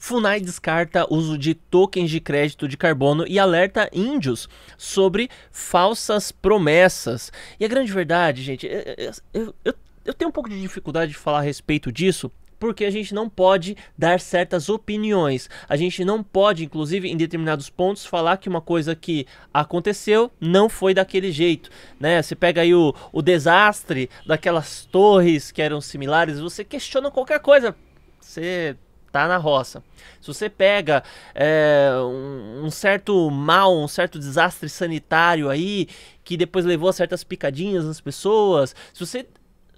FUNAI descarta uso de tokens de crédito de carbono e alerta índios sobre falsas promessas. E a grande verdade, gente, é, é, é, eu, eu, eu, tenho um pouco de dificuldade de falar a respeito disso, porque a gente não pode dar certas opiniões. A gente não pode, inclusive, em determinados pontos, falar que uma coisa que aconteceu não foi daquele jeito. Né? Você pega aí o, o desastre daquelas torres que eram similares, você questiona qualquer coisa. Você tá na roça. Se você pega é, um, um, certo mal, um certo desastre sanitário aí, que depois levou a certas picadinhas nas pessoas, se você.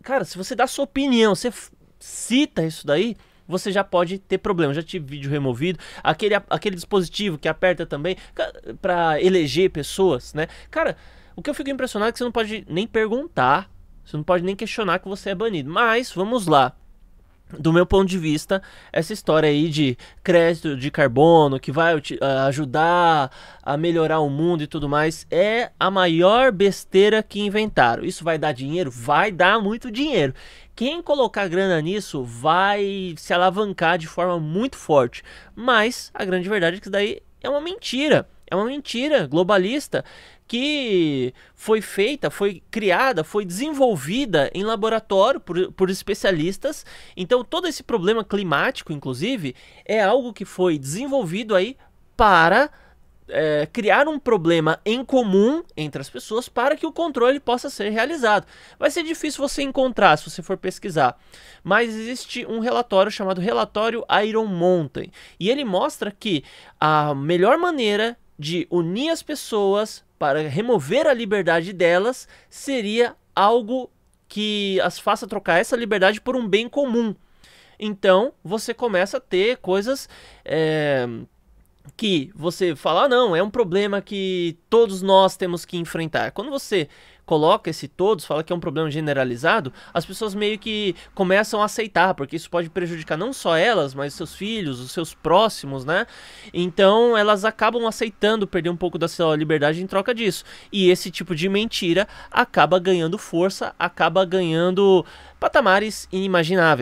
Cara, se você dá sua opinião, você cita isso daí, você já pode ter problema. Já tive vídeo removido, aquele, aquele dispositivo que aperta também para eleger pessoas, né? Cara, o que eu fico impressionado é que você não pode nem perguntar, você não pode nem questionar que você é banido. Mas vamos lá do meu ponto de vista, essa história aí de crédito de carbono que vai ah, ajudar a melhorar o mundo e tudo mais é a maior besteira que inventaram. Isso vai dar dinheiro? Vai dar muito dinheiro. Quem colocar grana nisso vai se alavancar de forma muito forte. Mas a grande verdade é que isso daí é uma mentira. É uma mentira globalista que foi feita, foi criada, foi desenvolvida em laboratório por, por especialistas. Então, todo esse problema climático, inclusive, é algo que foi desenvolvido aí para é, criar um problema em comum entre as pessoas para que o controle possa ser realizado. Vai ser difícil você encontrar se você for pesquisar, mas existe um relatório chamado Relatório Iron Mountain e ele mostra que a melhor maneira de unir as pessoas para remover a liberdade delas seria algo que as faça trocar essa liberdade por um bem comum. Então você começa a ter coisas. É que você fala, ah, não, é um problema que todos nós temos que enfrentar. Quando você coloca esse todos, fala que é um problema generalizado, as pessoas meio que começam a aceitar, porque isso pode prejudicar não só elas, mas seus filhos, os seus próximos, né? Então elas acabam aceitando perder um pouco da sua liberdade em troca disso. E esse tipo de mentira acaba ganhando força, acaba ganhando patamares inimagináveis.